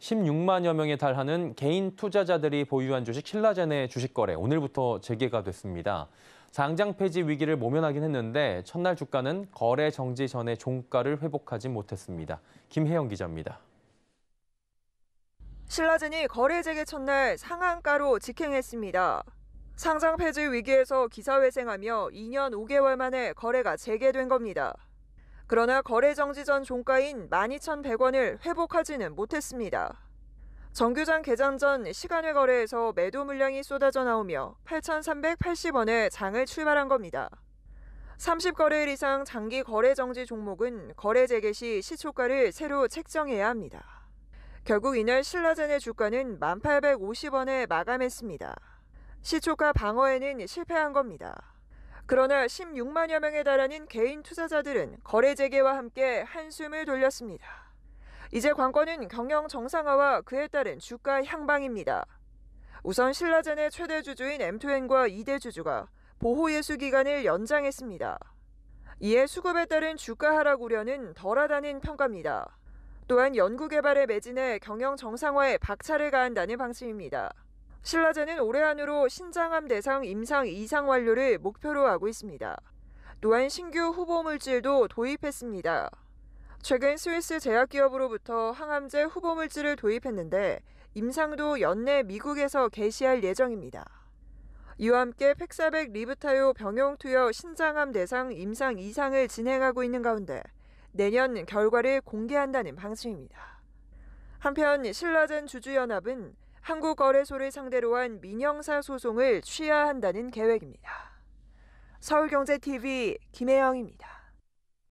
16만여 명에 달하는 개인 투자자들이 보유한 주식 신라젠의 주식 거래 오늘부터 재개가 됐습니다. 상장 폐지 위기를 모면하긴 했는데 첫날 주가는 거래 정지 전에 종가를 회복하지 못했습니다. 김혜영 기자입니다. 신라젠이 거래 재개 첫날 상한가로 직행했습니다. 상장 폐지 위기에서 기사회생하며 2년 5개월 만에 거래가 재개된 겁니다. 그러나 거래 정지 전 종가인 12,100원을 회복하지는 못했습니다. 정규장 개장 전 시간외 거래에서 매도 물량이 쏟아져 나오며 8,380원에 장을 출발한 겁니다. 30거래일 이상 장기 거래 정지 종목은 거래 재개 시 시초가를 새로 책정해야 합니다. 결국 이날 신라젠의 주가는 1850원에 마감했습니다. 시초가 방어에는 실패한 겁니다. 그러나 16만여 명에 달하는 개인 투자자들은 거래 재개와 함께 한숨을 돌렸습니다. 이제 관건은 경영 정상화와 그에 따른 주가 향방입니다. 우선 신라젠의 최대 주주인 m 2 n 과 2대 주주가 보호 예수 기간을 연장했습니다. 이에 수급에 따른 주가 하락 우려는 덜하다는 평가입니다. 또한 연구개발에 매진해 경영 정상화에 박차를 가한다는 방침입니다. 신라제는 올해 안으로 신장암 대상 임상 이상 완료를 목표로 하고 있습니다. 또한 신규 후보 물질도 도입했습니다. 최근 스위스 제약기업으로부터 항암제 후보 물질을 도입했는데 임상도 연내 미국에서 개시할 예정입니다. 이와 함께 팩사백 리브타요 병용 투여 신장암 대상 임상 이상을 진행하고 있는 가운데 내년 결과를 공개한다는 방침입니다. 한편 신라젠 주주연합은 한국거래소를 상대로 한 민영사 소송을 취하한다는 계획입니다. 서울경제TV 김혜영입니다.